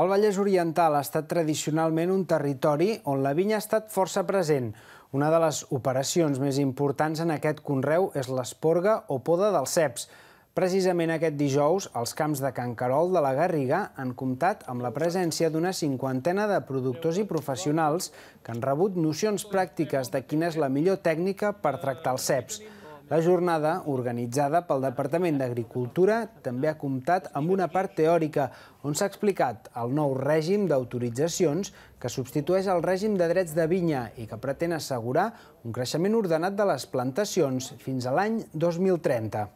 El Vallès Oriental ha estat tradicionalment un territori on la vinya ha estat força present. Una de les operacions més importants en aquest conreu és l'esporga o poda dels ceps. Precisament aquest dijous, els camps de Can Carol de la Garriga han comptat amb la presència d'una cinquantena de productors i professionals que han rebut nocions pràctiques de quina és la millor tècnica per tractar els ceps. La jornada, organitzada pel Departament d'Agricultura, també ha comptat amb una part teòrica on s'ha explicat el nou règim d'autoritzacions que substitueix el règim de drets de vinya i que pretén assegurar un creixement ordenat de les plantacions fins a l'any 2030.